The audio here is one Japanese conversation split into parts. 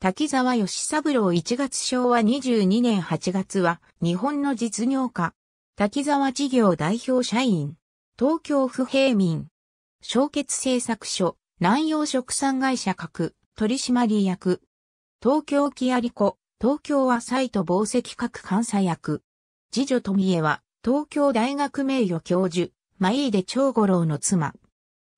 滝沢義三郎1月昭和22年8月は日本の実業家。滝沢事業代表社員。東京府平民。小結製作所。南洋食産会社各取締役。東京木有子。東京浅井と宝石各監査役。次女富江は東京大学名誉教授。舞出長五郎の妻。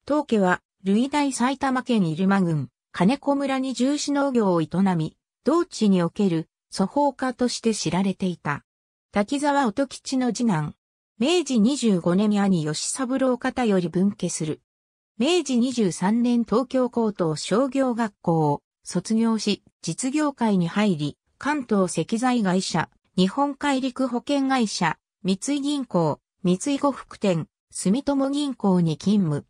当家は、類大埼玉県入間郡、金子村に重視農業を営み、同地における祖法家として知られていた。滝沢音吉の次男。明治25年に兄吉三郎方より分家する。明治23年東京高等商業学校を卒業し、実業界に入り、関東石材会社、日本海陸保険会社、三井銀行、三井呉服店、住友銀行に勤務。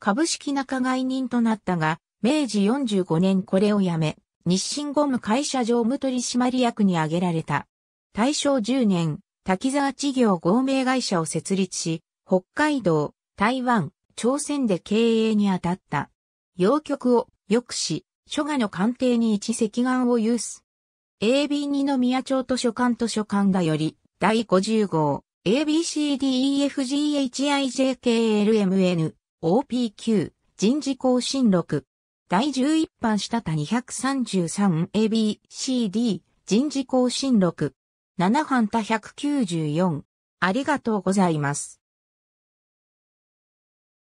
株式仲買人となったが、明治45年これをやめ、日清ゴム会社常務取締役に挙げられた。大正10年、滝沢事業合名会社を設立し、北海道、台湾、朝鮮で経営に当たった。洋局を抑止、書画の官邸に一石眼を有す。AB 二宮町図書館図書館がより、第50号、ABCDEFGHIJKLMN、OPQ、人事更新録。第11版下田 233ABCD 人事更新録7版多194ありがとうございます。